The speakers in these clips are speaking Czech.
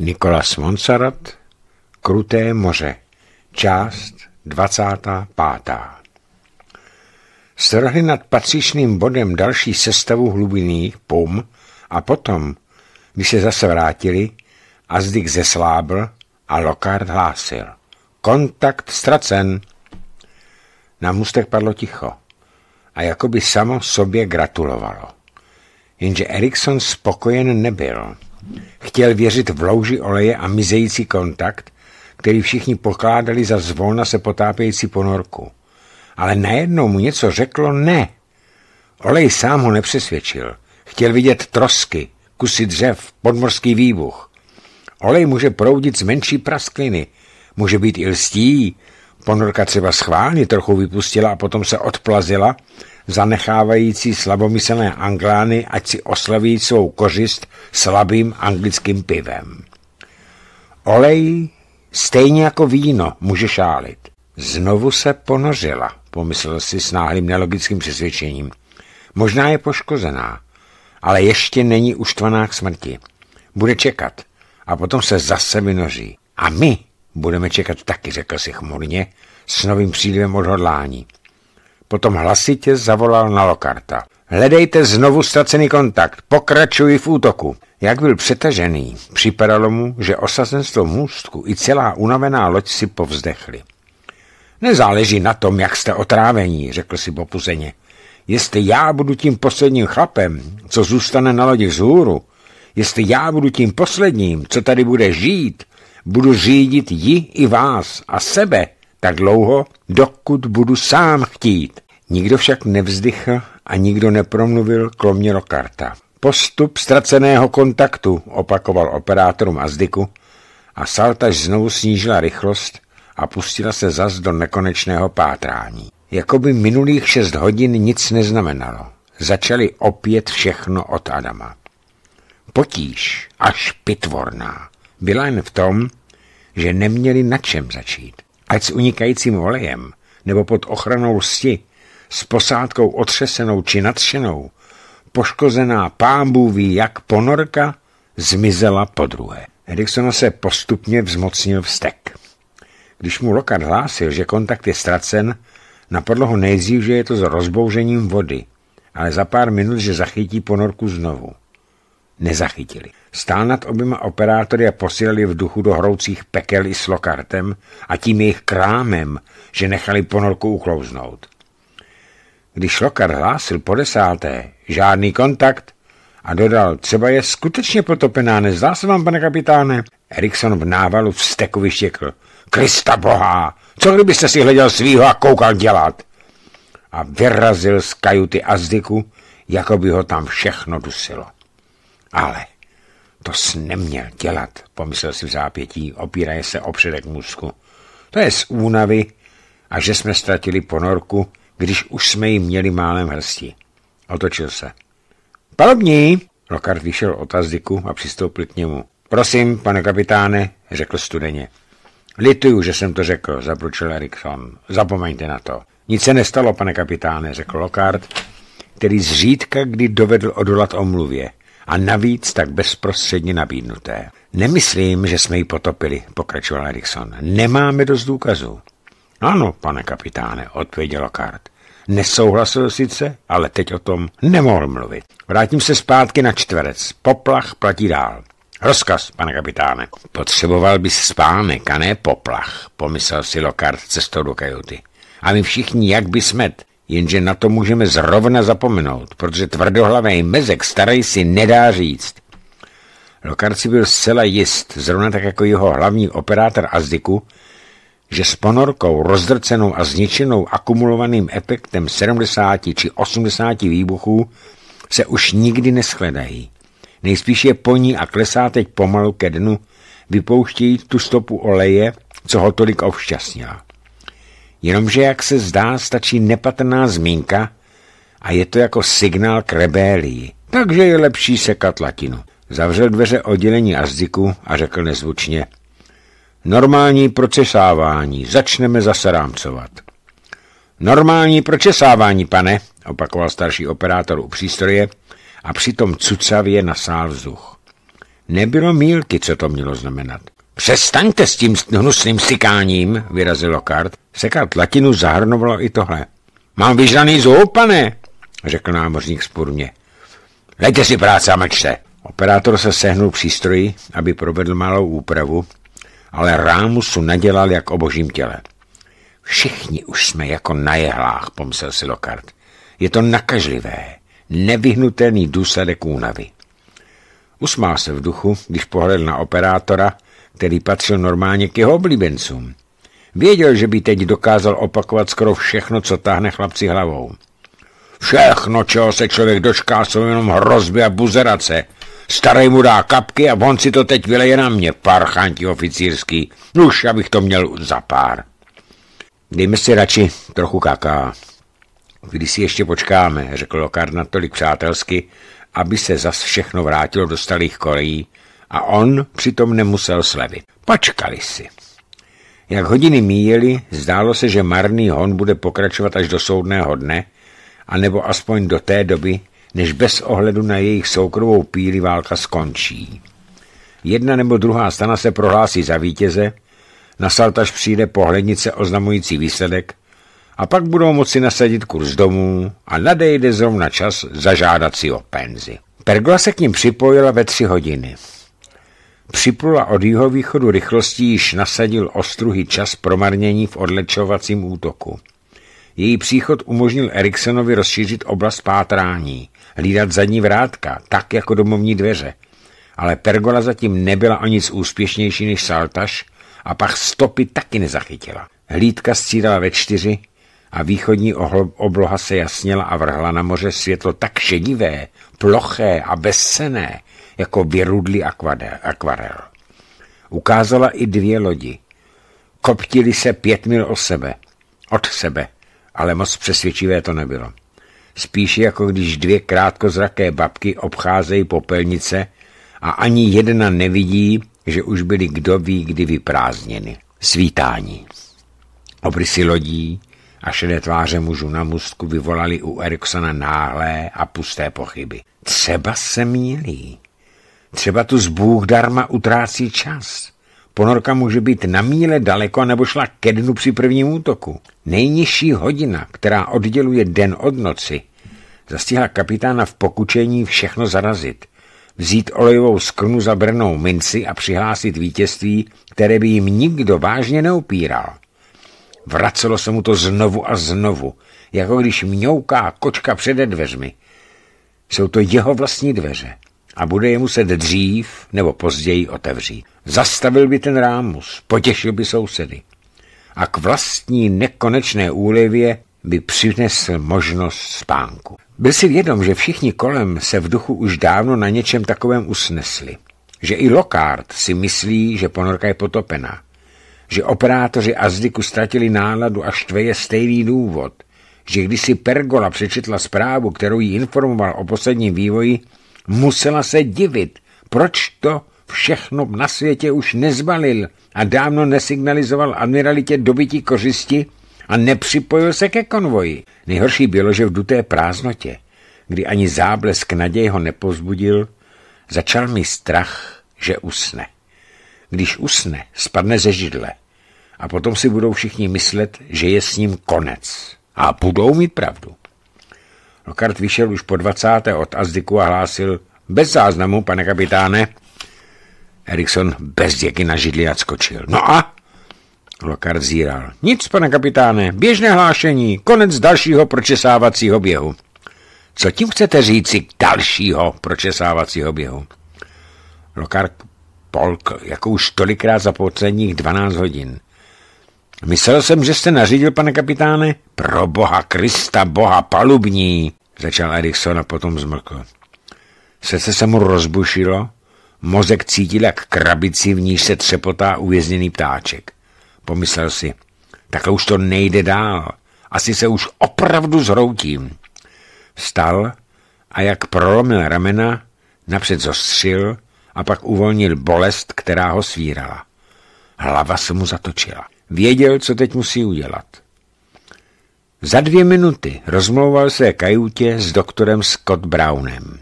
Nikolas Monsarat Kruté moře Část 25. Strhli nad patřičným bodem další sestavu hlubiných pum a potom, když se zase vrátili, Azdik zeslábl a Lokard hlásil. Kontakt ztracen. Na mustech padlo ticho a jakoby samo sobě gratulovalo. Jenže Erikson spokojen nebyl. Chtěl věřit v louži oleje a mizející kontakt, který všichni pokládali za zvolna se potápějící ponorku. Ale najednou mu něco řeklo ne. Olej sám ho nepřesvědčil. Chtěl vidět trosky, kusy dřev, podmorský výbuch. Olej může proudit z menší praskliny, může být i lstí. Ponorka třeba schválně trochu vypustila a potom se odplazila, zanechávající slabomyslné Anglány, ať si oslaví svou kořist slabým anglickým pivem. Olej, stejně jako víno, může šálit. Znovu se ponořila, pomyslel si s náhlým nelogickým přesvědčením. Možná je poškozená, ale ještě není uštvaná k smrti. Bude čekat a potom se zase vynoří. A my budeme čekat taky, řekl si chmurně, s novým přílivem odhodlání. Potom hlasitě zavolal na Lokarta. Hledejte znovu ztracený kontakt, pokračuji v útoku. Jak byl přetažený, připadalo mu, že osazenstvo můstku i celá unavená loď si povzdechli. Nezáleží na tom, jak jste otrávení, řekl si popuzeně. Jestli já budu tím posledním chlapem, co zůstane na lodi vzhůru, jestli já budu tím posledním, co tady bude žít, budu řídit ji i vás a sebe tak dlouho, dokud budu sám chtít. Nikdo však nevzdychl a nikdo nepromluvil kromě Rokarta. Postup ztraceného kontaktu opakoval operátorům Azdyku a Saltaž znovu snížila rychlost a pustila se zas do nekonečného pátrání. Jakoby minulých šest hodin nic neznamenalo. Začali opět všechno od Adama. Potíž, až pitvorná, byla jen v tom, že neměli na čem začít ať s unikajícím volejem nebo pod ochranou lsti, s posádkou otřesenou či nadšenou, poškozená pámbu ví jak ponorka, zmizela po druhé. Ediksona se postupně vzmocnil vztek. Když mu Lokard hlásil, že kontakt je ztracen, napadlo ho nejdřív, že je to s rozbouřením vody, ale za pár minut, že zachytí ponorku znovu nezachytili. Stál nad oběma operátory a posílali v duchu do hroucích pekel i s lokartem a tím jejich krámem, že nechali ponorku uklouznout. Když lokar hlásil po desáté, žádný kontakt, a dodal, třeba je skutečně potopená, nezdá se vám, pane kapitáne? Erikson v návalu vsteku vyštěkl. Krista boha, co kdybyste si hleděl svýho a koukal dělat? A vyrazil z kajuty azdyku, jako by ho tam všechno dusilo. Ale to s neměl dělat, pomyslel si v zápětí, opíraje se o předek mozku. To je z únavy a že jsme ztratili ponorku, když už jsme ji měli málem hrsti. Otočil se. Palobní! Lokard vyšel od azdiku a přistoupil k němu. Prosím, pane kapitáne, řekl studeně. Lituju, že jsem to řekl, zapručil Erikson. Zapomeňte na to. Nic se nestalo, pane kapitáne, řekl Lokard, který zřídka kdy dovedl odolat omluvě a navíc tak bezprostředně nabídnuté. Nemyslím, že jsme ji potopili, pokračoval Erikson. Nemáme dost důkazů. Ano, pane kapitáne, odpověděl Lockhart. Nesouhlasil sice, ale teď o tom nemohl mluvit. Vrátím se zpátky na čtverec. Poplach platí dál. Rozkaz, pane kapitáne. Potřeboval bys spánek a ne poplach, pomyslel si Lockhart cestou do kajuty. A my všichni jak by smet. Jenže na to můžeme zrovna zapomenout, protože tvrdohlavý mezek starý si nedá říct. Lokarci byl zcela jist, zrovna tak jako jeho hlavní operátor Azdiku, že s ponorkou rozdrcenou a zničenou akumulovaným efektem 70 či 80 výbuchů se už nikdy neschledají. Nejspíš je po ní a klesá teď pomalu ke dnu, vypouštějí tu stopu oleje, co ho tolik ovšťastnila. Jenomže, jak se zdá, stačí nepatrná zmínka a je to jako signál k rebélii. Takže je lepší sekat latinu. Zavřel dveře oddělení Azdiku a řekl nezvučně. Normální procesávání, začneme zase rámcovat. Normální procesávání, pane, opakoval starší operátor u přístroje a přitom cucavě nasál vzduch. Nebylo mílky, co to mělo znamenat. Přestaňte s tím hnusným sykáním, vyrazil Lockhart. Sekal tlatinu zahrnovalo i tohle. Mám vyžraný zub, pane, řekl námořník spůrně. Lejte si práce a mlčte. Operátor se sehnul přístroji, aby provedl malou úpravu, ale rámusu nadělal jak o božím těle. Všichni už jsme jako na jehlách, pomyslel si Lockhart. Je to nakažlivé, nevyhnutelný důsledek únavy. Usmál se v duchu, když pohledl na operátora, který patřil normálně k jeho oblíbencům. Věděl, že by teď dokázal opakovat skoro všechno, co táhne chlapci hlavou. Všechno, čeho se člověk dočká, jsou jenom hrozby a buzerace. Starý mu dá kapky a on si to teď vyleje na mě, parchanti oficírský. Už, abych to měl za pár. Dejme si radši trochu kaká. Když si ještě počkáme, řekl Lokard natolik přátelsky, aby se zas všechno vrátilo do starých kolejí a on přitom nemusel slevit. Počkali si. Jak hodiny míjeli, zdálo se, že marný hon bude pokračovat až do soudného dne, anebo aspoň do té doby, než bez ohledu na jejich soukromou píli válka skončí. Jedna nebo druhá stana se prohlásí za vítěze, na saltaž přijde pohlednice oznamující výsledek a pak budou moci nasadit kurz domů a nadejde zrovna čas zažádat si o penzi. Pergla se k ním připojila ve tři hodiny připlula od jihovýchodu rychlostí již nasadil ostruhy čas promarnění v odlečovacím útoku. Její příchod umožnil Eriksenovi rozšířit oblast pátrání, hlídat zadní vrátka, tak jako domovní dveře. Ale pergola zatím nebyla o nic úspěšnější než saltaš a pak stopy taky nezachytila. Hlídka střídala ve čtyři a východní obloha se jasněla a vrhla na moře světlo tak šedivé, ploché a bezcené, jako vyrudlý akvarel. Ukázala i dvě lodi. Koptili se pět mil o sebe, od sebe, ale moc přesvědčivé to nebylo. Spíše jako když dvě krátkozraké babky obcházejí popelnice a ani jedna nevidí, že už byly kdo ví kdy vyprázdněny. Svítání. Obrysy lodí a šedé tváře mužů na mustku vyvolali u Eriksona náhlé a pusté pochyby. Třeba se mílí. Třeba tu zbůh darma utrácí čas. Ponorka může být na míle daleko nebo šla ke dnu při prvním útoku. Nejnižší hodina, která odděluje den od noci, zastihla kapitána v pokučení všechno zarazit. Vzít olejovou skrnu za brnou minci a přihlásit vítězství, které by jim nikdo vážně neupíral. Vracelo se mu to znovu a znovu, jako když mňouká kočka přede dveřmi. Jsou to jeho vlastní dveře a bude je muset dřív nebo později otevřít. Zastavil by ten rámus, potěšil by sousedy a k vlastní nekonečné úlevě by přinesl možnost spánku. Byl si vědom, že všichni kolem se v duchu už dávno na něčem takovém usnesli. Že i Lockhart si myslí, že ponorka je potopená. Že operátoři Azdyku ztratili náladu a štve stejný důvod. Že když si Pergola přečetla zprávu, kterou jí informoval o posledním vývoji, Musela se divit, proč to všechno na světě už nezbalil a dávno nesignalizoval admiralitě dobytí kořisti a nepřipojil se ke konvoji. Nejhorší bylo, že v duté prázdnotě, kdy ani záblesk naděje ho nepozbudil, začal mi strach, že usne. Když usne, spadne ze židle a potom si budou všichni myslet, že je s ním konec. A budou mít pravdu. Lokart vyšel už po 20. od Azdiku a hlásil bez záznamu, pane kapitáne. Erikson bez děky na židli skočil. No a? Lokart zíral. Nic, pane kapitáne, běžné hlášení, konec dalšího pročesávacího běhu. Co tím chcete říci dalšího pročesávacího běhu? Lokart polk, jako už tolikrát za posledních 12 hodin. Myslel jsem, že jste nařídil, pane kapitáne. Pro boha Krista, boha palubní, začal Erikson a potom zmlkl. Srdce se mu rozbušilo, mozek cítil jak krabici, v níž se třepotá uvězněný ptáček. Pomyslel si, tak už to nejde dál, asi se už opravdu zhroutím. Stal a jak prolomil ramena, napřed zostřil a pak uvolnil bolest, která ho svírala. Hlava se mu zatočila. Věděl, co teď musí udělat. Za dvě minuty rozmlouval se kajutě s doktorem Scott Brownem.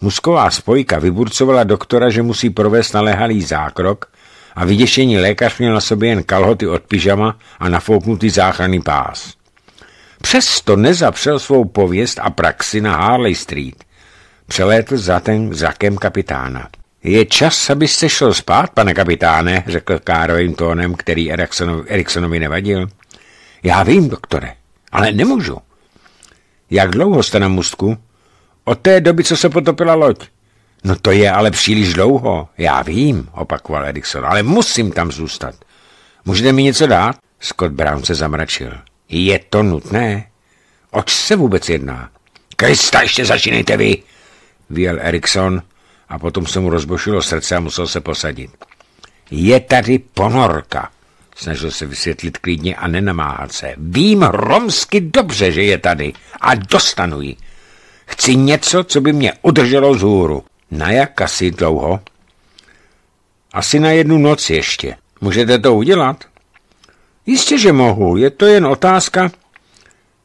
Musková spojka vyburcovala doktora, že musí provést naléhalý zákrok a vyděšení lékař měl na sobě jen kalhoty od pyžama a nafouknutý záchranný pás. Přesto nezapřel svou pověst a praxi na Harley Street. Přelétl za ten zakem kapitána. Je čas, abyste šel spát, pane kapitáne, řekl Károvým tónem, který Eriksonovi, nevadil. Já vím, doktore, ale nemůžu. Jak dlouho jste na mustku? Od té doby, co se potopila loď. No to je ale příliš dlouho. Já vím, opakoval Erikson, ale musím tam zůstat. Můžete mi něco dát? Scott Brown se zamračil. Je to nutné? Oč se vůbec jedná? Krista, ještě začínejte vy, vyjel Erikson a potom se mu rozbošilo srdce a musel se posadit. Je tady ponorka, snažil se vysvětlit klidně a nenamáhat se. Vím romsky dobře, že je tady a dostanu ji. Chci něco, co by mě udrželo z hůru. Na jak asi dlouho? Asi na jednu noc ještě. Můžete to udělat? Jistě, že mohu. Je to jen otázka.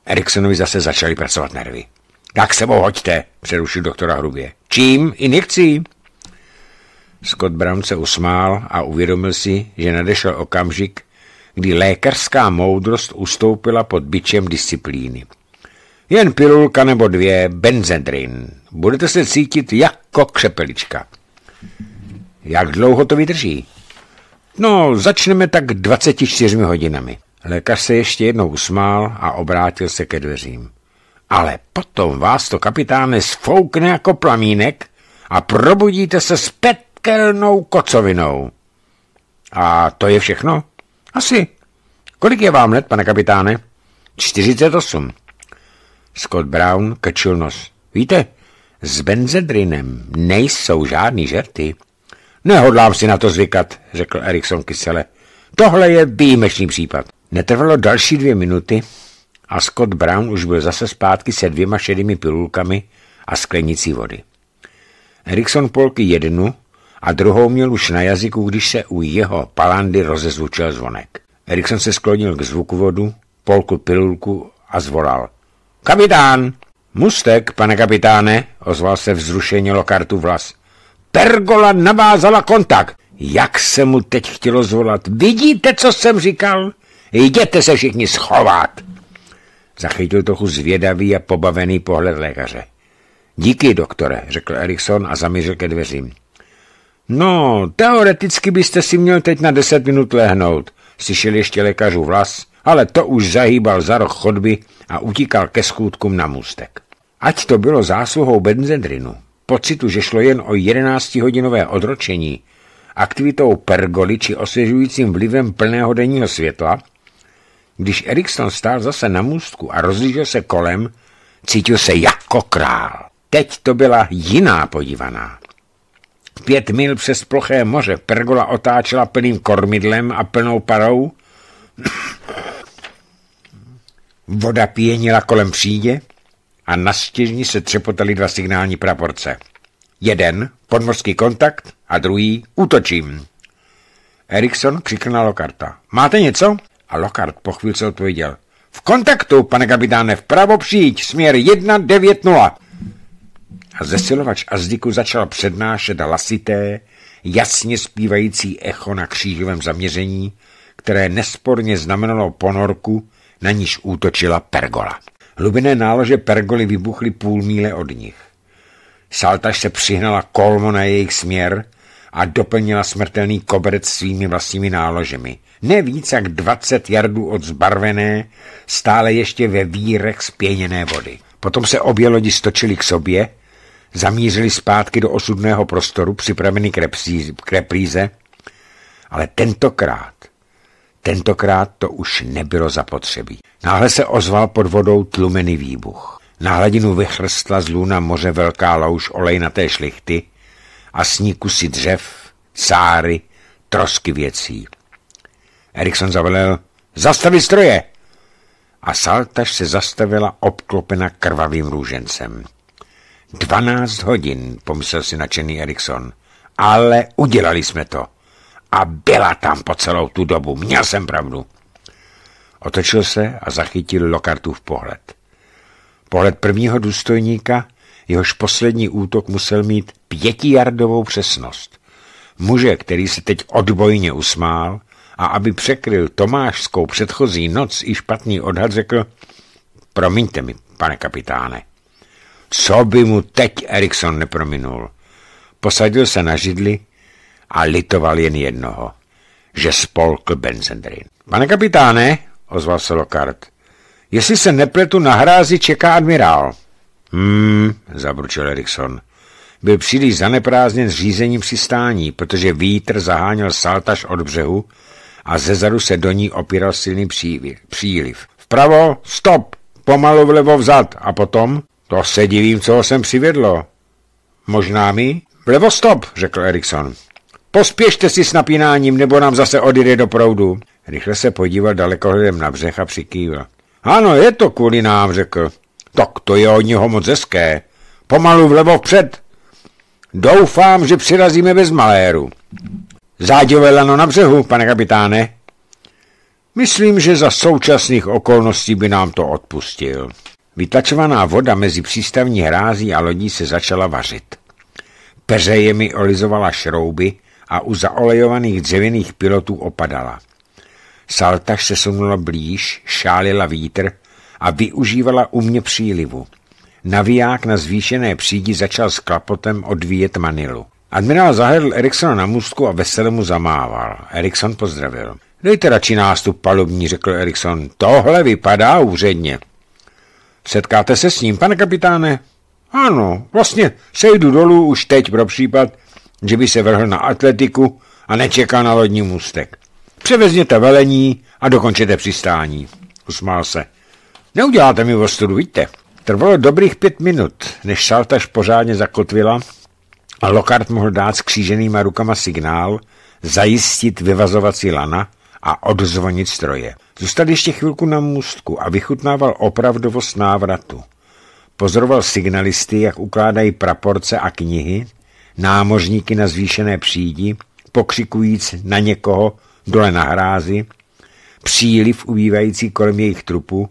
Eriksonovi zase začali pracovat nervy. Tak sebou hoďte, přerušil doktora hrubě. Čím? Injekcí? Scott Brown se usmál a uvědomil si, že nadešel okamžik, kdy lékařská moudrost ustoupila pod bičem disciplíny. Jen pilulka nebo dvě, benzedrin. Budete se cítit jako křepelička. Jak dlouho to vydrží? No, začneme tak 24 hodinami. Lékař se ještě jednou usmál a obrátil se ke dveřím. Ale potom vás to kapitáne sfoukne jako plamínek a probudíte se s petkelnou kocovinou. A to je všechno? Asi. Kolik je vám let, pane kapitáne? 48. Scott Brown krčil nos. Víte, s benzedrinem nejsou žádný žerty. Nehodlám si na to zvykat, řekl Erikson kysele. Tohle je výjimečný případ. Netrvalo další dvě minuty a Scott Brown už byl zase zpátky se dvěma šedými pilulkami a sklenicí vody. Erikson polky jednu a druhou měl už na jazyku, když se u jeho palandy rozezvučil zvonek. Erikson se sklonil k zvuku vodu, polku pilulku a zvolal. Kapitán! Mustek, pane kapitáne, ozval se vzrušeně lokartu vlas. Pergola navázala kontakt. Jak se mu teď chtělo zvolat? Vidíte, co jsem říkal? Jděte se všichni schovat! Zachytil trochu zvědavý a pobavený pohled lékaře. Díky, doktore, řekl Erikson a zamířil ke dveřím. No, teoreticky byste si měl teď na deset minut lehnout, slyšel ještě lékařů vlas, ale to už zahýbal za roh chodby a utíkal ke schůdkům na můstek. Ať to bylo zásluhou benzedrinu, pocitu, že šlo jen o 11-hodinové odročení, aktivitou pergoly či osvěžujícím vlivem plného denního světla, když Erikson stál zase na můstku a rozlížel se kolem, cítil se jako král. Teď to byla jiná podívaná. Pět mil přes ploché moře pergola otáčela plným kormidlem a plnou parou. Voda pěnila kolem přídě a na stěžni se třepotaly dva signální praporce. Jeden, podmorský kontakt, a druhý, útočím. Erikson křikl karta. Máte něco? A Lockhart po chvíli odpověděl. V kontaktu, pane kapitáne, vpravo přijď, směr 190. A zesilovač Azdiku začal přednášet hlasité, jasně zpívající echo na křížovém zaměření, které nesporně znamenalo ponorku, na níž útočila pergola. Hlubiné nálože pergoly vybuchly půl míle od nich. Saltaž se přihnala kolmo na jejich směr a doplnila smrtelný koberec svými vlastními náložemi. Ne víc jak 20 jardů od zbarvené, stále ještě ve vírech spěněné vody. Potom se obě lodi stočily k sobě, zamířili zpátky do osudného prostoru, připraveny k repríze, ale tentokrát, tentokrát to už nebylo zapotřebí. Náhle se ozval pod vodou tlumený výbuch. Na hladinu vychrstla z lůna moře velká louž olejnaté šlichty, a s ní kusy dřev, sáry, trosky věcí. Erikson zavolal: zastavit stroje! A saltaž se zastavila obklopena krvavým růžencem. Dvanáct hodin, pomyslel si nadšený Erikson. Ale udělali jsme to. A byla tam po celou tu dobu, měl jsem pravdu. Otočil se a zachytil Lokartův pohled. Pohled prvního důstojníka jehož poslední útok musel mít pětijardovou přesnost. Muže, který se teď odbojně usmál a aby překryl Tomášskou předchozí noc i špatný odhad, řekl Promiňte mi, pane kapitáne. Co by mu teď Erikson neprominul? Posadil se na židli a litoval jen jednoho, že spolkl Benzendrin. Pane kapitáne, ozval se Lokard, jestli se nepletu na hrázi čeká admirál. Hmm, zabručil Erikson. Byl příliš zaneprázdněn řízením přistání, protože vítr zaháněl saltaž od břehu a zadu se do ní opíral silný příliv. Vpravo, stop, pomalu vlevo vzad a potom? To se divím, co ho sem přivedlo. Možná mi? Vlevo stop, řekl Erikson. Pospěšte si s napínáním, nebo nám zase odjede do proudu. Rychle se podíval dalekohledem na břeh a přikývil. Ano, je to kvůli nám, řekl. Tak to je od něho moc hezké. Pomalu vlevo vpřed. Doufám, že přirazíme bez maléru. Záďové lano na břehu, pane kapitáne. Myslím, že za současných okolností by nám to odpustil. Vytlačovaná voda mezi přístavní hrází a lodí se začala vařit. Peřejemi olizovala šrouby a u zaolejovaných dřevěných pilotů opadala. Saltaž se sunula blíž, šálila vítr a využívala u mě přílivu. Naviják na zvýšené přídi začal s klapotem odvíjet manilu. Admirál zahledl Eriksona na můstku a vesele mu zamával. Erikson pozdravil. Dejte radši nástup palubní, řekl Erikson. Tohle vypadá úředně. Setkáte se s ním, pane kapitáne? Ano, vlastně sejdu dolů už teď pro případ, že by se vrhl na atletiku a nečekal na lodní můstek. Převezněte velení a dokončete přistání. Usmál se. Neuděláte mi ostudu, víte. Trvalo dobrých pět minut, než saltaž pořádně zakotvila a Lokart mohl dát s kříženýma rukama signál, zajistit vyvazovací lana a odzvonit stroje. Zůstal ještě chvilku na můstku a vychutnával opravdovost návratu. Pozoroval signalisty, jak ukládají praporce a knihy, námořníky na zvýšené přídi, pokřikujíc na někoho dole na hrázi, příliv ubývající kolem jejich trupu,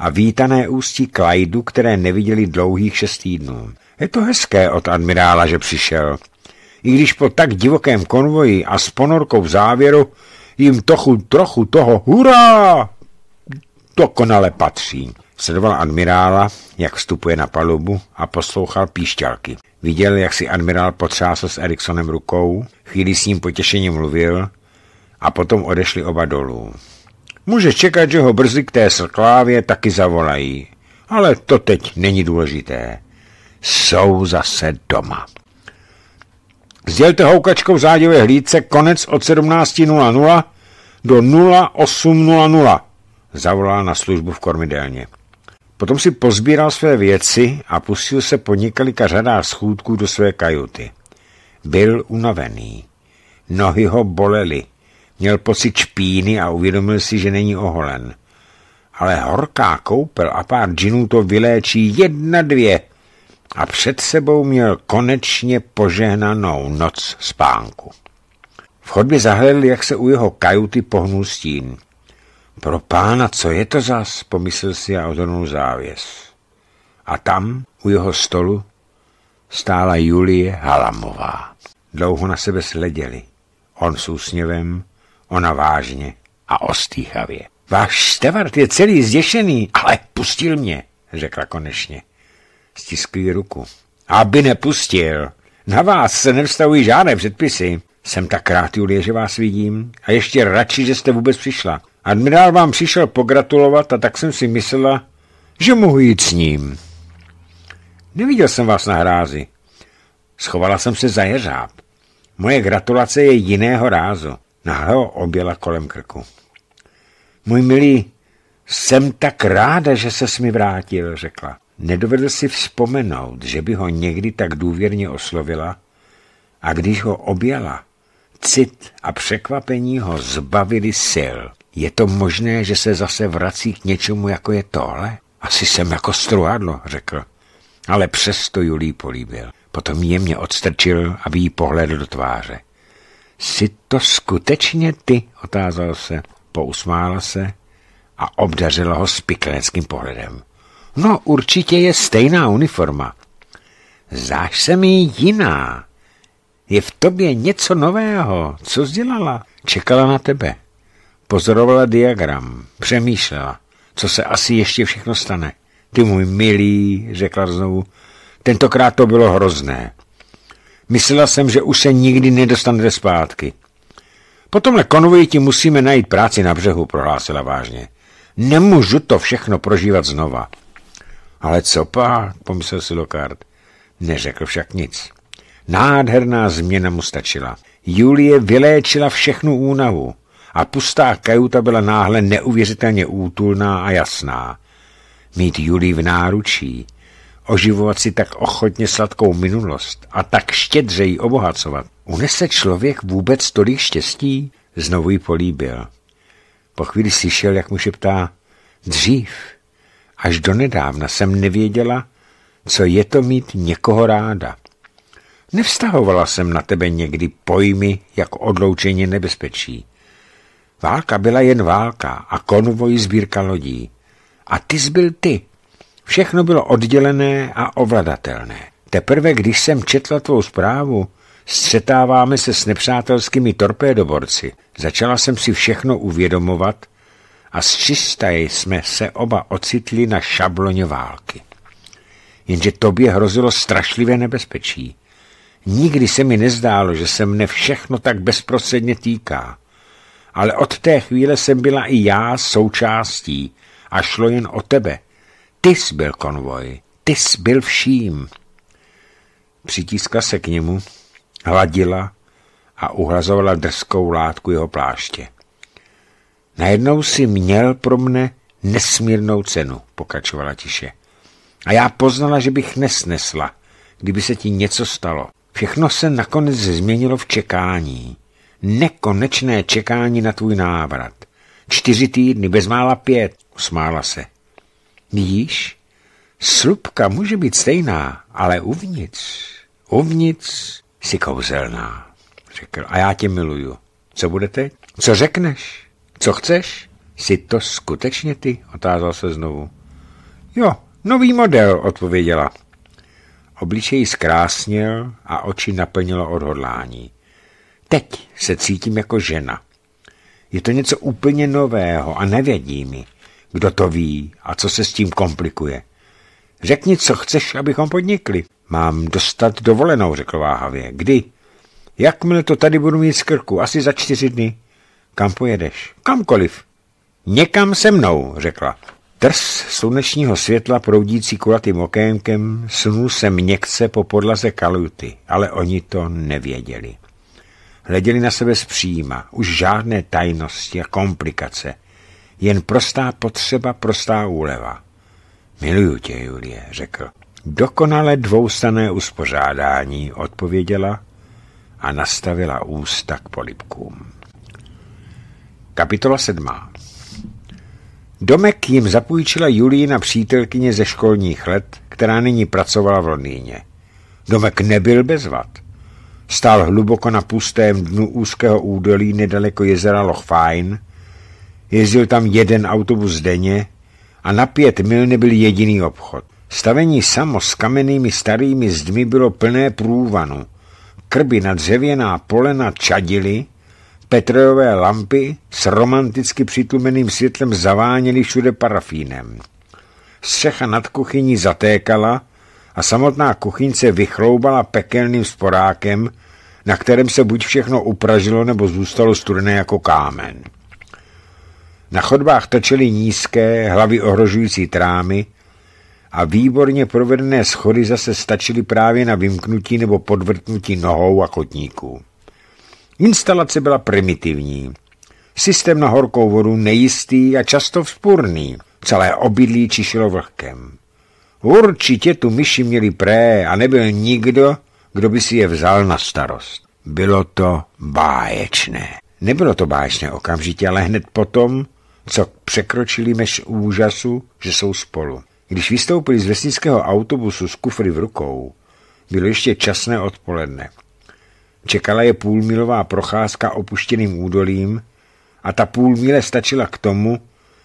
a vítané ústí Klajdu, které neviděli dlouhých šest týdnů. Je to hezké od admirála, že přišel. I když po tak divokém konvoji a s ponorkou v závěru jim tochu trochu toho hurá dokonale patří. Sledoval admirála, jak vstupuje na palubu a poslouchal píšťalky. Viděl, jak si admirál potřásl s Eriksonem rukou, chvíli s ním potěšeně mluvil a potom odešli oba dolů. Může čekat, že ho brzy k té sklávě taky zavolají. Ale to teď není důležité. Jsou zase doma. Sdělte houkačkou v záděvé hlídce konec od 17.00 do 08.00. Zavolal na službu v kormidelně. Potom si pozbíral své věci a pustil se po několika řadách schůdků do své kajuty. Byl unavený. Nohy ho bolely. Měl pocit špíny a uvědomil si, že není oholen. Ale horká koupel a pár džinů to vyléčí jedna dvě a před sebou měl konečně požehnanou noc spánku. V chodbě zahledl, jak se u jeho kajuty pohnul stín. Pro pána, co je to zas, pomyslel si a odhrnul závěs. A tam, u jeho stolu, stála Julie Halamová. Dlouho na sebe sleděli. On s úsměvem, ona vážně a ostýchavě. Váš Stevart je celý zděšený, ale pustil mě, řekla konečně. Stiskli ruku. Aby nepustil. Na vás se nevstavují žádné předpisy. Jsem tak rád, Julie, že vás vidím. A ještě radši, že jste vůbec přišla. Admirál vám přišel pogratulovat a tak jsem si myslela, že mohu jít s ním. Neviděl jsem vás na hrázi. Schovala jsem se za jeřáb. Moje gratulace je jiného rázu. Nahle ho objela kolem krku. Můj milý, jsem tak ráda, že se mi vrátil, řekla. Nedovedl si vzpomenout, že by ho někdy tak důvěrně oslovila a když ho objala, cit a překvapení ho zbavili sil. Je to možné, že se zase vrací k něčemu, jako je tohle? Asi jsem jako struhadlo, řekl. Ale přesto Julí políbil. Potom jemně odstrčil, aby jí pohledl do tváře. Jsi to skutečně ty? otázal se, pousmála se a obdařila ho spikleneckým pohledem. No, určitě je stejná uniforma. Záš se mi jiná. Je v tobě něco nového. Co dělala? Čekala na tebe. Pozorovala diagram, přemýšlela, co se asi ještě všechno stane. Ty můj milý, řekla znovu. Tentokrát to bylo hrozné. Myslela jsem, že už se nikdy nedostanete zpátky. Po tomhle konvoji ti musíme najít práci na břehu, prohlásila vážně. Nemůžu to všechno prožívat znova. Ale co pá, pomyslel si Lokard. Neřekl však nic. Nádherná změna mu stačila. Julie vyléčila všechnu únavu a pustá kajuta byla náhle neuvěřitelně útulná a jasná. Mít Julie v náručí, oživovat si tak ochotně sladkou minulost a tak štědře ji obohacovat, unese člověk vůbec tolik štěstí? Znovu ji políbil. Po chvíli slyšel, jak mu šeptá, dřív, až donedávna jsem nevěděla, co je to mít někoho ráda. Nevztahovala jsem na tebe někdy pojmy, jak odloučení nebezpečí. Válka byla jen válka a konvoj sbírka lodí. A ty zbyl ty, Všechno bylo oddělené a ovladatelné. Teprve když jsem četla tvou zprávu, střetáváme se s nepřátelskými torpédoborci, začala jsem si všechno uvědomovat a z čistaj jsme se oba ocitli na šabloně války. Jenže tobě hrozilo strašlivé nebezpečí. Nikdy se mi nezdálo, že se mne všechno tak bezprostředně týká. Ale od té chvíle jsem byla i já součástí a šlo jen o tebe – Tys byl konvoj, tys byl vším. Přitiskla se k němu, hladila a uhlazovala drskou látku jeho pláště. Najednou si měl pro mne nesmírnou cenu, pokračovala tiše. A já poznala, že bych nesnesla, kdyby se ti něco stalo. Všechno se nakonec změnilo v čekání. Nekonečné čekání na tvůj návrat. Čtyři týdny, bezmála pět, usmála se. Víš, slupka může být stejná, ale uvnitř, uvnitř si kouzelná, řekl. A já tě miluju. Co bude teď? Co řekneš? Co chceš? Jsi to skutečně ty? Otázal se znovu. Jo, nový model, odpověděla. Obličej zkrásnil a oči naplnilo odhodlání. Teď se cítím jako žena. Je to něco úplně nového a nevědí mi. Kdo to ví a co se s tím komplikuje? Řekni, co chceš, abychom podnikli. Mám dostat dovolenou, řekl váhavě. Kdy? Jakmile to tady budu mít z krku, asi za čtyři dny. Kam pojedeš? Kamkoliv. Někam se mnou, řekla. Trs slunečního světla proudící kulatým okénkem snul se měkce po podlaze kaluty, ale oni to nevěděli. Hleděli na sebe zpříma, už žádné tajnosti a komplikace – jen prostá potřeba, prostá úleva. Miluju tě, Julie, řekl. Dokonale dvoustané uspořádání, odpověděla a nastavila ústa k polipkům. Kapitola sedmá. Domek jim zapůjčila na přítelkyně ze školních let, která nyní pracovala v Londýně. Domek nebyl bez vad. Stál hluboko na pustém dnu úzkého údolí nedaleko jezera Loch Fine, Jezdil tam jeden autobus denně a na pět mil nebyl jediný obchod. Stavení samo s kamennými starými zdmi bylo plné průvanu. Krby na dřevěná polena čadily, petrojové lampy s romanticky přitlumeným světlem zaváněly všude parafínem. Střecha nad kuchyní zatékala a samotná kuchyňce vychloubala pekelným sporákem, na kterém se buď všechno upražilo nebo zůstalo studené jako kámen. Na chodbách točily nízké, hlavy ohrožující trámy a výborně provedené schody zase stačily právě na vymknutí nebo podvrtnutí nohou a kotníků. Instalace byla primitivní. Systém na horkou vodu nejistý a často vzpůrný. Celé obydlí čišilo vlhkem. Určitě tu myši měli pré a nebyl nikdo, kdo by si je vzal na starost. Bylo to báječné. Nebylo to báječné okamžitě, ale hned potom co překročili meš úžasu, že jsou spolu. Když vystoupili z vesnického autobusu s kufry v rukou, bylo ještě časné odpoledne. Čekala je půlmilová procházka opuštěným údolím a ta půlmile stačila k tomu,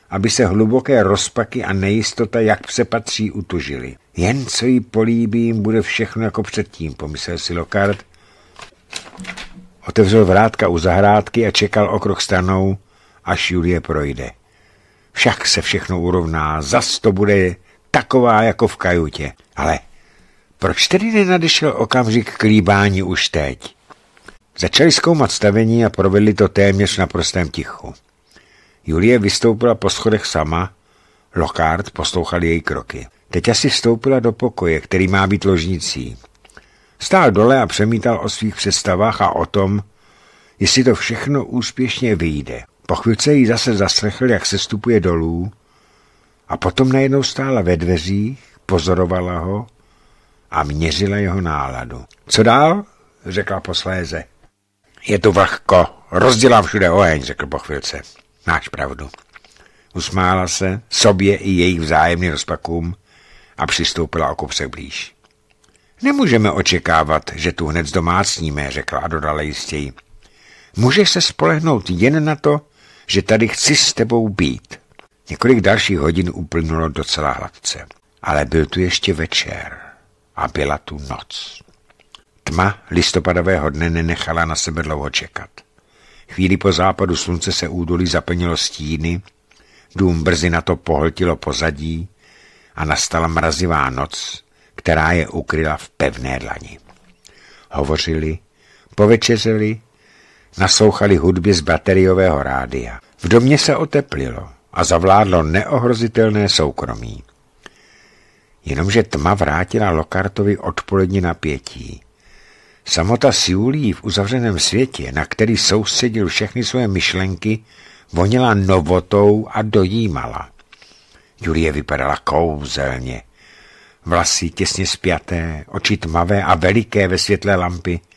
aby se hluboké rozpaky a nejistota, jak se patří, utužily. Jen co jí políbí, jim bude všechno jako předtím, pomyslel si Lokard. Otevřel vrátka u zahrádky a čekal okrok stranou, až Julie projde. Však se všechno urovná, zas to bude taková jako v kajutě. Ale proč tedy nenadešel okamžik k líbání už teď? Začali zkoumat stavení a provedli to téměř na prostém tichu. Julie vystoupila po schodech sama, Lockhart poslouchal její kroky. Teď asi vstoupila do pokoje, který má být ložnicí. Stál dole a přemítal o svých představách a o tom, jestli to všechno úspěšně vyjde. Po chvilce ji zase zaslechl, jak se stupuje dolů a potom najednou stála ve dveřích, pozorovala ho a měřila jeho náladu. Co dál? řekla posléze. Je tu vlhko, rozdělám všude oheň, řekl po chvilce. Máš pravdu. Usmála se sobě i jejich vzájemným rozpakům a přistoupila o kousek blíž. Nemůžeme očekávat, že tu hned zdomácníme, řekla a dodala jistěji. Můžeš se spolehnout jen na to, že tady chci s tebou být. Několik dalších hodin uplynulo docela hladce, ale byl tu ještě večer a byla tu noc. Tma listopadového dne nenechala na sebe dlouho čekat. Chvíli po západu slunce se údolí zaplnilo stíny, dům brzy na to pohltilo pozadí a nastala mrazivá noc, která je ukryla v pevné dlani. Hovořili, povečeřili naslouchali hudby z bateriového rádia. V domě se oteplilo a zavládlo neohrozitelné soukromí. Jenomže tma vrátila Lokartovi odpolední napětí. Samota s Julí v uzavřeném světě, na který soustředil všechny své myšlenky, vonila novotou a dojímala. Julie vypadala kouzelně. Vlasy těsně spjaté, oči tmavé a veliké ve světle lampy –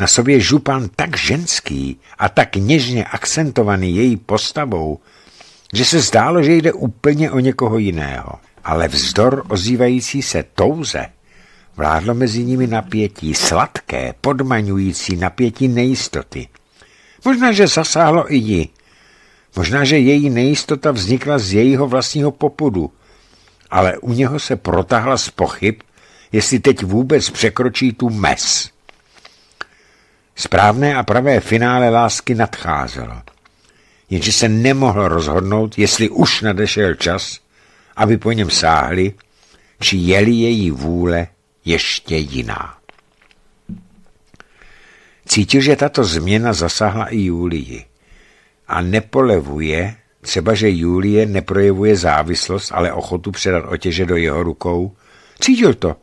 na sobě župan tak ženský a tak něžně akcentovaný její postavou, že se zdálo, že jde úplně o někoho jiného. Ale vzdor ozývající se touze vládlo mezi nimi napětí, sladké, podmaňující napětí nejistoty. Možná, že zasáhlo i ji. Možná, že její nejistota vznikla z jejího vlastního popudu, ale u něho se protahla z pochyb, jestli teď vůbec překročí tu mes. Správné a pravé finále lásky nadcházelo. Jenže se nemohl rozhodnout, jestli už nadešel čas, aby po něm sáhli, či jeli její vůle ještě jiná. Cítil, že tato změna zasahla i Julii a nepolevuje, třeba že Julie neprojevuje závislost, ale ochotu předat otěže do jeho rukou. Cítil to.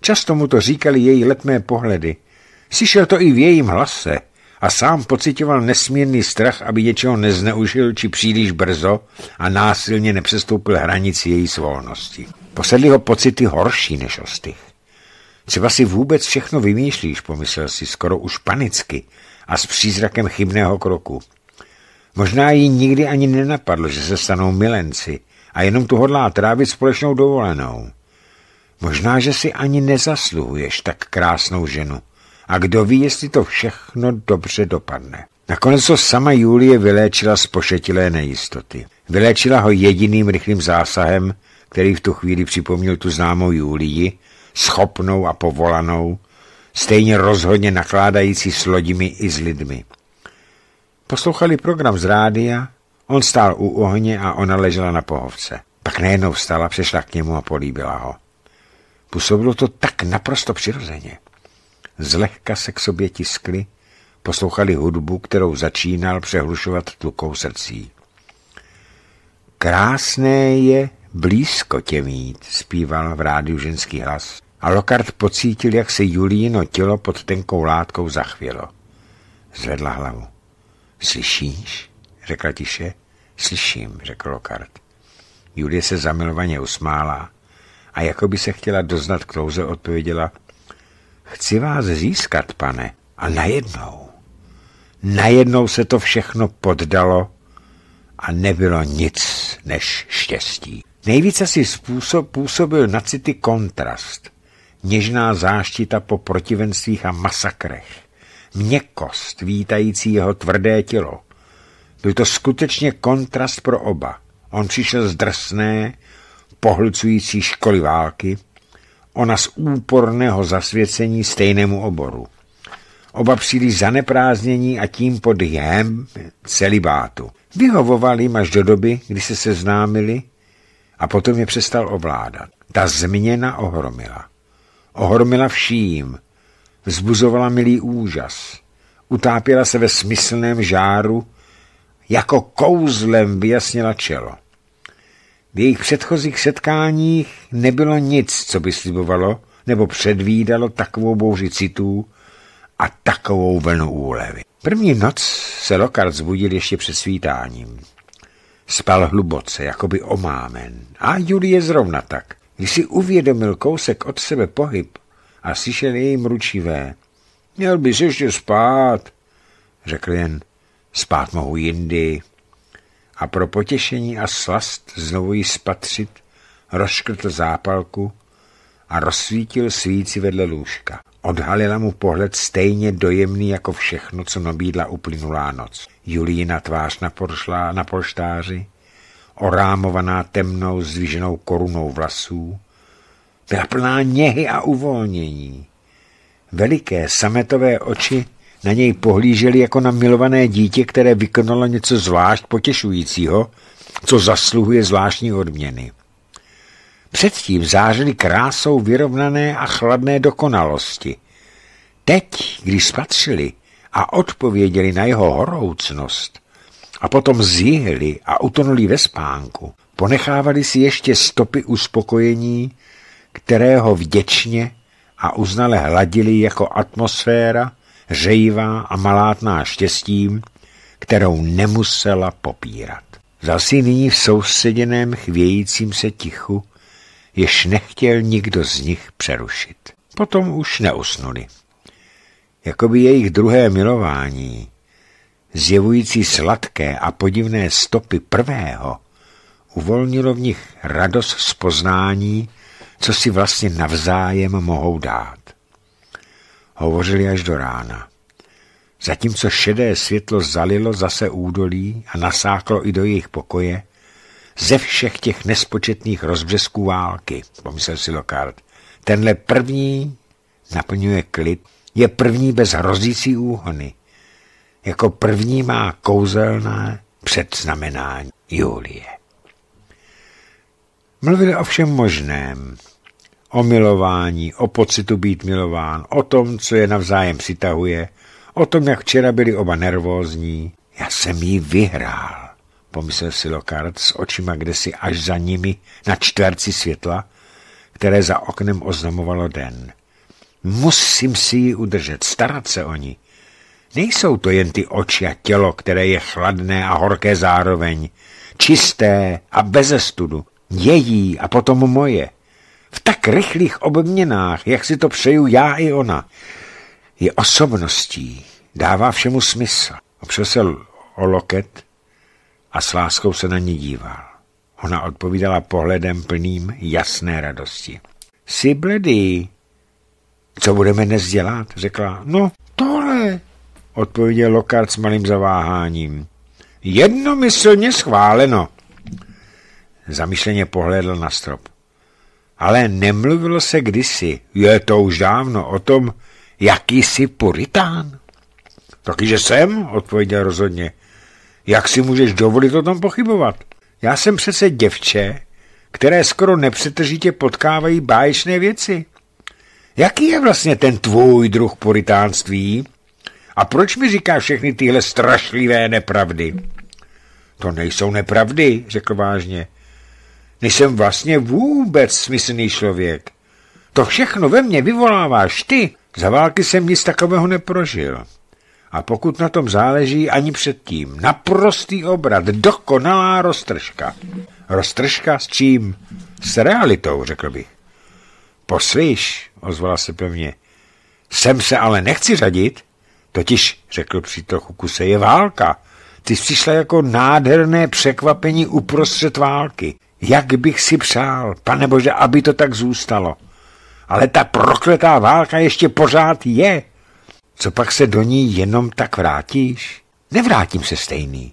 Často mu to říkali její letmé pohledy – Slyšel to i v jejím hlase a sám pocitoval nesmírný strach, aby něčeho nezneužil či příliš brzo a násilně nepřestoupil hranici její svolnosti. Posedli ho pocity horší než ostych. Třeba si vůbec všechno vymýšlíš, pomyslel si skoro už panicky a s přízrakem chybného kroku. Možná jí nikdy ani nenapadlo, že se stanou milenci a jenom tu hodlá trávit společnou dovolenou. Možná, že si ani nezasluhuješ tak krásnou ženu a kdo ví, jestli to všechno dobře dopadne. Nakonec ho sama Julie vyléčila z pošetilé nejistoty. Vyléčila ho jediným rychlým zásahem, který v tu chvíli připomněl tu známou Julii, schopnou a povolanou, stejně rozhodně nakládající s lodimi i s lidmi. Poslouchali program z rádia, on stál u ohně a ona ležela na pohovce. Pak najednou vstala, přešla k němu a políbila ho. Působilo to tak naprosto přirozeně zlehka se k sobě tiskli, poslouchali hudbu, kterou začínal přehlušovat tlukou srdcí. Krásné je blízko tě mít, zpíval v rádiu ženský hlas. A Lokard pocítil, jak se Julíno tělo pod tenkou látkou zachvělo. Zvedla hlavu. Slyšíš? řekla tiše. Slyším, řekl Lokard. Julie se zamilovaně usmála a jako by se chtěla doznat klouze, odpověděla Chci vás získat, pane. A najednou, najednou se to všechno poddalo a nebylo nic než štěstí. Nejvíce si způsob působil na city kontrast, něžná záštita po protivenstvích a masakrech, měkkost vítající jeho tvrdé tělo. Byl to skutečně kontrast pro oba. On přišel z drsné, pohlcující školy války, ona z úporného zasvěcení stejnému oboru. Oba příliš zaneprázdnění a tím pod jem celibátu. Vyhovovali jim až do doby, kdy se seznámili a potom je přestal ovládat. Ta změna ohromila. Ohromila vším. Vzbuzovala milý úžas. Utápěla se ve smyslném žáru, jako kouzlem vyjasnila čelo. V jejich předchozích setkáních nebylo nic, co by slibovalo nebo předvídalo takovou bouři citů a takovou vlnu úlevy. První noc se Lokard zbudil ještě před svítáním. Spal hluboce, jakoby omámen. A Julie zrovna tak. Když si uvědomil kousek od sebe pohyb a slyšel její mručivé, měl bys ještě spát, řekl jen, spát mohu jindy a pro potěšení a slast znovu ji spatřit rozškrtl zápalku a rozsvítil svíci vedle lůžka. Odhalila mu pohled stejně dojemný jako všechno, co nabídla uplynulá noc. Julína tvář naporšla na polštáři, orámovaná temnou zvíženou korunou vlasů, byla plná něhy a uvolnění. Veliké sametové oči na něj pohlíželi jako na milované dítě, které vykonalo něco zvlášť potěšujícího, co zasluhuje zvláštní odměny. Předtím zářili krásou vyrovnané a chladné dokonalosti. Teď, když spatřili a odpověděli na jeho horoucnost a potom zjihli a utonuli ve spánku, ponechávali si ještě stopy uspokojení, kterého vděčně a uznale hladili jako atmosféra, žejivá a malátná štěstím, kterou nemusela popírat. Zasi nyní v sousedeném chvějícím se tichu, jež nechtěl nikdo z nich přerušit. Potom už neusnuli. Jakoby jejich druhé milování, zjevující sladké a podivné stopy prvého, uvolnilo v nich radost z poznání, co si vlastně navzájem mohou dát. Hovořili až do rána. Zatímco šedé světlo zalilo zase údolí a nasáklo i do jejich pokoje, ze všech těch nespočetných rozbřesků války, pomyslel si Lokard, tenhle první naplňuje klid, je první bez hrozící úhony. Jako první má kouzelné předznamenání Julie. Mluvili o všem možném, o milování, o pocitu být milován, o tom, co je navzájem přitahuje, o tom, jak včera byli oba nervózní. Já jsem jí vyhrál, pomyslel si Lokard s očima kdesi až za nimi na čtverci světla, které za oknem oznamovalo den. Musím si ji udržet, starat se o ní. Nejsou to jen ty oči a tělo, které je chladné a horké zároveň, čisté a beze studu, její a potom moje v tak rychlých obměnách, jak si to přeju já i ona, je osobností, dává všemu smysl. Opřel se o loket a s láskou se na ní díval. Ona odpovídala pohledem plným jasné radosti. Jsi bledý. Co budeme dnes dělat? Řekla. No, tohle, odpověděl Lokard s malým zaváháním. Jednomyslně schváleno. Zamyšleně pohlédl na strop. Ale nemluvilo se kdysi, je to už dávno, o tom, jaký jsi puritán. Taky, že jsem, odpověděl rozhodně. Jak si můžeš dovolit o tom pochybovat? Já jsem přece děvče, které skoro nepřetržitě potkávají báječné věci. Jaký je vlastně ten tvůj druh puritánství? A proč mi říkáš všechny tyhle strašlivé nepravdy? To nejsou nepravdy, řekl vážně. Nejsem vlastně vůbec smyslný člověk. To všechno ve mně vyvoláváš ty. Za války jsem nic takového neprožil. A pokud na tom záleží, ani předtím. Naprostý obrat, dokonalá roztržka. Roztržka s čím? S realitou, řekl bych. Poslyš, ozvala se pevně. Sem se ale nechci řadit. Totiž, řekl při trochu kuse, je válka. Ty jsi přišla jako nádherné překvapení uprostřed války. Jak bych si přál, pane bože, aby to tak zůstalo. Ale ta prokletá válka ještě pořád je. Co pak se do ní jenom tak vrátíš? Nevrátím se stejný,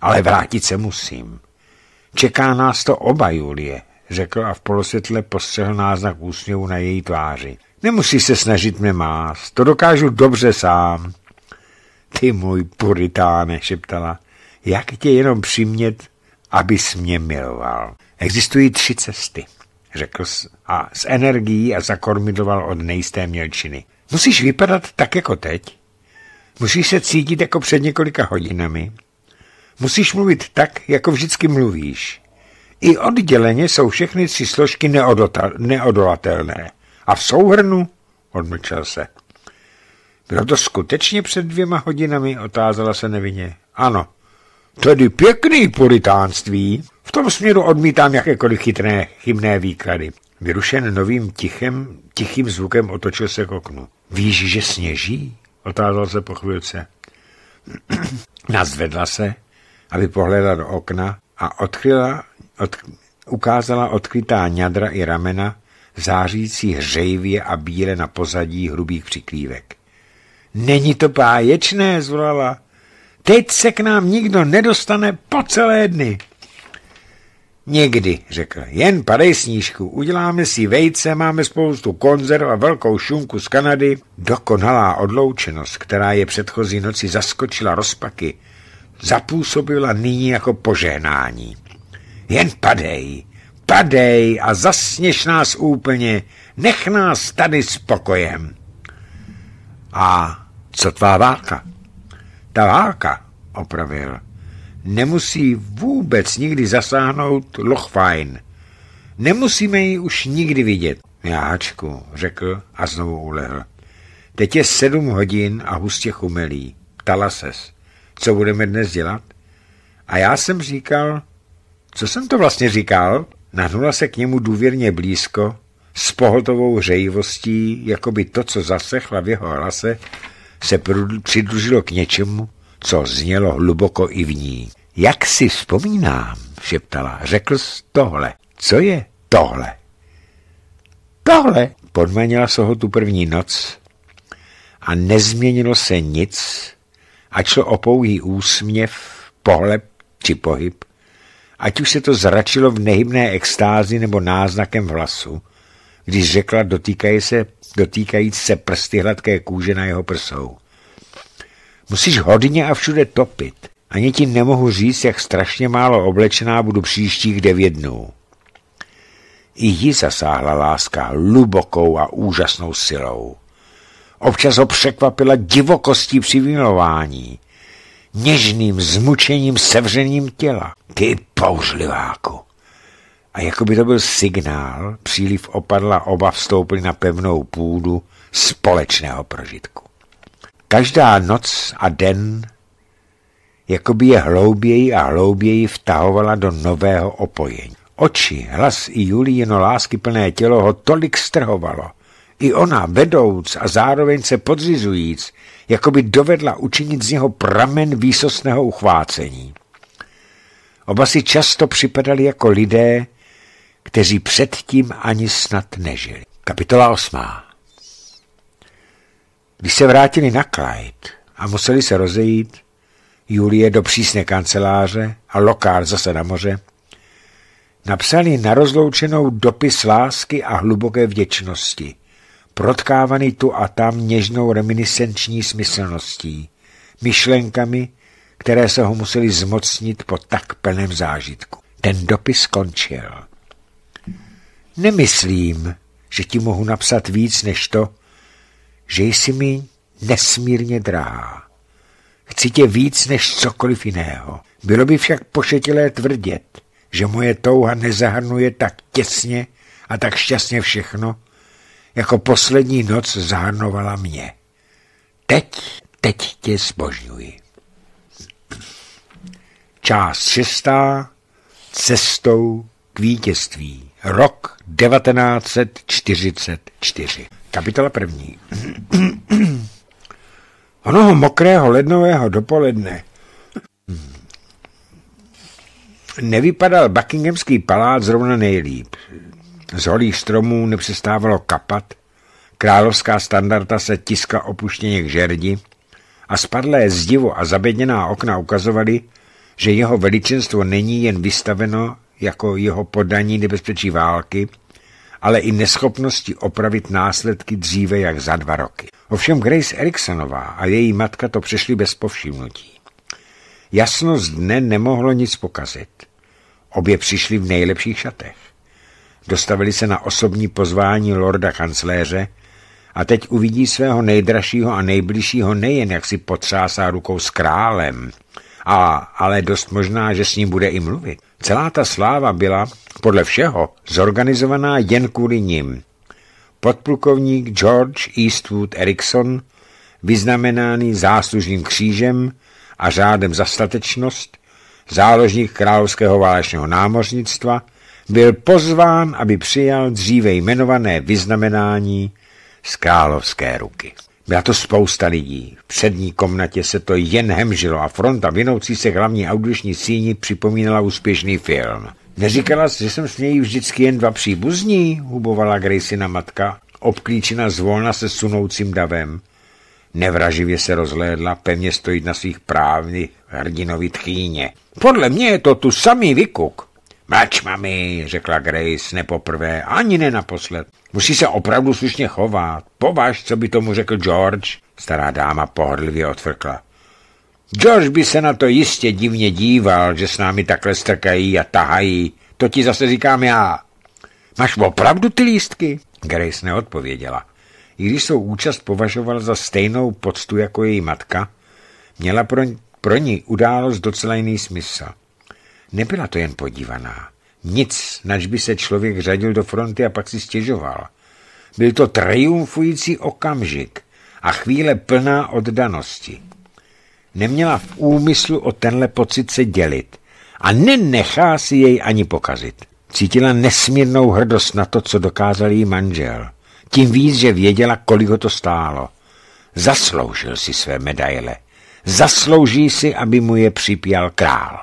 ale vrátit se musím. Čeká nás to oba, Julie, řekl a v polosvětle postřehl náznak úsměvu na její tváři. Nemusíš se snažit mě mást, to dokážu dobře sám. Ty můj puritáne, šeptala, jak tě jenom přimět abys mě miloval. Existují tři cesty, řekl a s energií a zakormidloval od nejisté mělčiny. Musíš vypadat tak jako teď. Musíš se cítit jako před několika hodinami. Musíš mluvit tak, jako vždycky mluvíš. I odděleně jsou všechny tři složky neodolatelné. A v souhrnu odmlčel se. Bylo to skutečně před dvěma hodinami, otázala se nevině. Ano, Tedy pěkný puritánství. V tom směru odmítám jakékoliv chytré, chybné výklady. Vyrušen novým tichem, tichým zvukem otočil se k oknu. Víš, že sněží? Otázal se po chvilce. Nazvedla se, aby pohledla do okna a odkryla, od, ukázala odkrytá ňadra i ramena, zářící hřejvě a bíle na pozadí hrubých přiklívek. Není to páječné, zvolala. Teď se k nám nikdo nedostane po celé dny. Někdy, řekl, jen padej snížku, uděláme si vejce, máme spoustu konzerv a velkou šunku z Kanady. Dokonalá odloučenost, která je předchozí noci zaskočila rozpaky, zapůsobila nyní jako požehnání. Jen padej, padej a zasněš nás úplně, nech nás tady s pokojem. A co tvá válka? Ta válka, opravil, nemusí vůbec nikdy zasáhnout Lochwein. Nemusíme ji už nikdy vidět. hačku, řekl a znovu ulehl. Teď je sedm hodin a hustě chumelí. Ptala ses, co budeme dnes dělat? A já jsem říkal, co jsem to vlastně říkal? Nahnula se k němu důvěrně blízko, s řejivostí, jako by to, co zasechla v jeho hlase, se přidružilo k něčemu, co znělo hluboko i v ní. Jak si vzpomínám, šeptala, řekl jsi tohle. Co je tohle? Tohle! Podmanila se ho tu první noc a nezměnilo se nic, ať šlo o pouhý úsměv, pohled či pohyb, ať už se to zračilo v nehybné extázi nebo náznakem vlasu, když řekla dotýkají se, dotýkajíc se prsty hladké kůže na jeho prsou. Musíš hodně a všude topit. Ani ti nemohu říct, jak strašně málo oblečená budu příštích devět dnů. I ji zasáhla láska hlubokou a úžasnou silou. Občas ho překvapila divokostí při vymilování, něžným zmučením sevřením těla. Ty pouřliváku! A jako by to byl signál, příliv opadla, oba vstoupili na pevnou půdu společného prožitku. Každá noc a den jako by je hlouběji a hlouběji vtahovala do nového opojení. Oči, hlas i Julíno lásky plné tělo ho tolik strhovalo. I ona, vedouc a zároveň se podřizujíc, jako by dovedla učinit z něho pramen výsostného uchvácení. Oba si často připadali jako lidé, kteří předtím ani snad nežili. Kapitola 8. Když se vrátili na Clyde a museli se rozejít, Julie do přísné kanceláře a Lokár zase na moře, napsali na rozloučenou dopis lásky a hluboké vděčnosti, protkávaný tu a tam něžnou reminiscenční smyslností, myšlenkami, které se ho museli zmocnit po tak plném zážitku. Ten dopis končil – Nemyslím, že ti mohu napsat víc než to, že jsi mi nesmírně drahá. Chci tě víc než cokoliv jiného. Bylo by však pošetilé tvrdět, že moje touha nezahrnuje tak těsně a tak šťastně všechno, jako poslední noc zahrnovala mě. Teď, teď tě zbožňuji. Část šestá. Cestou k vítězství. Rok 1944. Kapitola první. Onoho mokrého lednového dopoledne nevypadal Buckinghamský palác zrovna nejlíp. Z holých stromů nepřestávalo kapat, královská standarda se tiska opuštěně k žerdi a spadlé zdivo a zabedněná okna ukazovaly, že jeho veličenstvo není jen vystaveno jako jeho podaní nebezpečí války, ale i neschopnosti opravit následky dříve jak za dva roky. Ovšem Grace Eriksonová a její matka to přešli bez povšimnutí. Jasnost dne nemohlo nic pokazit. Obě přišli v nejlepších šatech. Dostavili se na osobní pozvání lorda kancléře a teď uvidí svého nejdražšího a nejbližšího nejen, jak si potřásá rukou s králem, a, ale dost možná, že s ním bude i mluvit. Celá ta sláva byla, podle všeho, zorganizovaná jen kvůli nim. Podplukovník George Eastwood Erickson, vyznamenáný záslužným křížem a řádem za statečnost, záložník královského válečného námořnictva, byl pozván, aby přijal dříve jmenované vyznamenání z královské ruky. Byla to spousta lidí. V přední komnatě se to jen hemžilo a fronta vinoucí se hlavní audiční síni připomínala úspěšný film. Neříkala jsi, že jsem s něj vždycky jen dva příbuzní, hubovala Gracina matka, obklíčena zvolna se sunoucím davem. Nevraživě se rozhlédla, pevně stojí na svých právny hrdinovi tchýně. Podle mě je to tu samý vykuk. Mač, mami, řekla Grace nepoprvé, ani ne naposled. Musí se opravdu slušně chovat. Považ, co by tomu řekl George. Stará dáma pohodlivě otvrkla. George by se na to jistě divně díval, že s námi takhle strkají a tahají. To ti zase říkám já. Máš opravdu ty lístky? Grace neodpověděla. I když svou účast považoval za stejnou poctu jako její matka, měla pro, pro ní událost docela jiný smysl. Nebyla to jen podívaná. Nic, nač by se člověk řadil do fronty a pak si stěžoval. Byl to triumfující okamžik a chvíle plná oddanosti. Neměla v úmyslu o tenhle pocit se dělit a nenechá si jej ani pokazit. Cítila nesmírnou hrdost na to, co dokázal jí manžel. Tím víc, že věděla, kolik ho to stálo. Zasloužil si své medaile. Zaslouží si, aby mu je připíjal král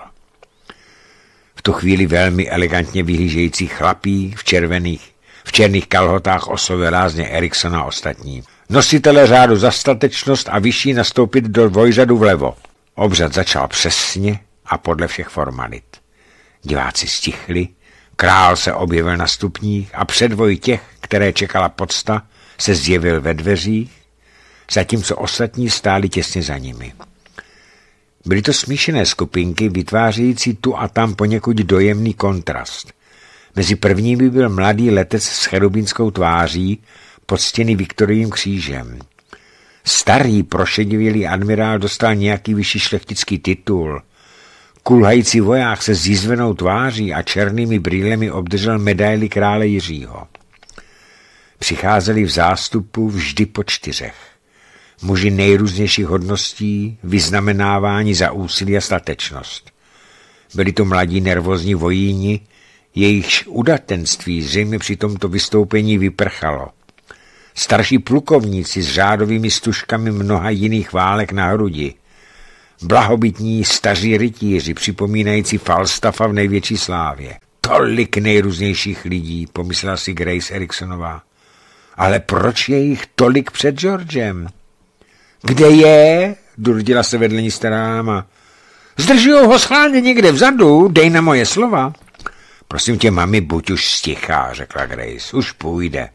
tu chvíli velmi elegantně vyhlížející chlapí v červených, v černých kalhotách oslovil rázně Eriksona ostatní. Nositele řádu za statečnost a vyšší nastoupit do dvojřadu vlevo. Obřad začal přesně a podle všech formalit. Diváci stichli, král se objevil na stupních a předvoj těch, které čekala podsta, se zjevil ve dveřích, zatímco ostatní stáli těsně za nimi. Byly to smíšené skupinky, vytvářející tu a tam poněkud dojemný kontrast. Mezi prvními byl mladý letec s cherubínskou tváří, podstěný Viktorijím křížem. Starý prošedivělý admirál dostal nějaký vyšší šlechtický titul. Kulhající voják se zízvenou tváří a černými brýlemi obdržel medaily krále Jiřího. Přicházeli v zástupu vždy po čtyřech muži nejrůznějších hodností, vyznamenávání za úsilí a statečnost. Byli to mladí nervózní vojíni, jejichž udatenství zřejmě při tomto vystoupení vyprchalo. Starší plukovníci s řádovými stužkami mnoha jiných válek na hrudi. Blahobytní staří rytíři, připomínající Falstafa v největší slávě. Tolik nejrůznějších lidí, pomyslela si Grace Eriksonová. Ale proč je jich tolik před Georgem? Kde je? Durdila se vedle ní staráma. máma. ho schválně někde vzadu, dej na moje slova. Prosím tě, mami, buď už stichá, řekla Grace, už půjde.